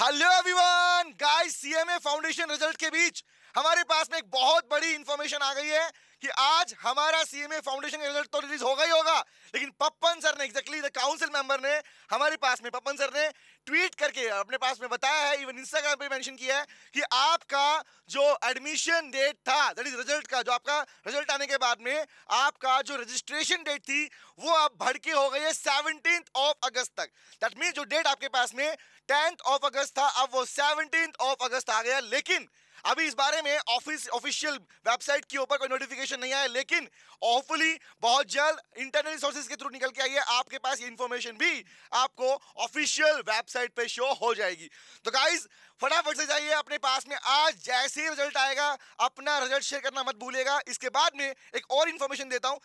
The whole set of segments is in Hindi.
hello everyone guys CMA foundation result के बीच हमारे पास में एक बहुत बड़ी इंफॉर्मेशन आ गई है कि आज हमारा सीएमए फाउंडेशन का रिजल्ट तो रिलीज होगा ही होगा लेकिन पप्पन सर ने एग्जैक्टली द काउंसिल मेंबर ने हमारे पास में पप्पन सर ने ट्वीट करके अपने पास में बताया है इवन इंस्टाग्राम पे मेंशन किया है कि आपका जो एडमिशन डेट था दैट इज रिजल्ट का जो आपका रिजल्ट आने के बाद में आपका जो रजिस्ट्रेशन डेट थी वो अब भड़के हो गई है सेवनटीन ऑफ अगस्त तक दैट मीन जो डेट आपके पास में टेंथ ऑफ अगस्त था अब वो सेवनटीन ऑफ अगस्त आ गया लेकिन अभी इस बारे में ऑफिस ऑफिशियल वेबसाइट के ऊपर कोई नोटिफिकेशन नहीं आया लेकिन ऑफली बहुत जल्द इंटरनल रिसोर्सेज के थ्रू निकल के आई है आपके पास ये इंफॉर्मेशन भी आपको ऑफिशियल वेबसाइट पे शो हो जाएगी तो गाइज फटाफट से जाइए अपने पास में आज जैसे ही रिजल्ट आएगा अपना रिजल्ट शेयर करना मत भूलेगा इसके बाद में एक और इन्फॉर्मेशन देता हूँ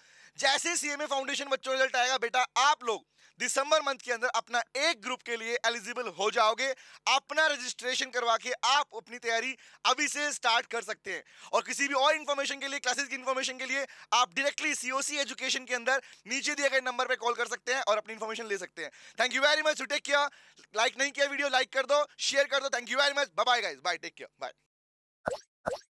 जैसे सीएमए फाउंडेशन बच्चों रिजल्ट आएगा बेटा आप लोग दिसंबर मंथ के अंदर अपना एक ग्रुप के लिए एलिजिबल हो जाओगे अपना रजिस्ट्रेशन करवा के आप अपनी तैयारी अभी से स्टार्ट कर सकते हैं और किसी भी और इन्फॉर्मेशन के लिए क्लासेस की इन्फॉर्मेशन के लिए आप डायरेक्टली सीओसी एजुकेशन के अंदर नीचे दिए गए नंबर पर कॉल कर सकते हैं और अपनी इन्फॉर्मेशन ले सकते हैं thank you very much to take care like नहीं किया वीडियो लाइक कर दो शेयर कर दो thank you very much bye guys bye take care bye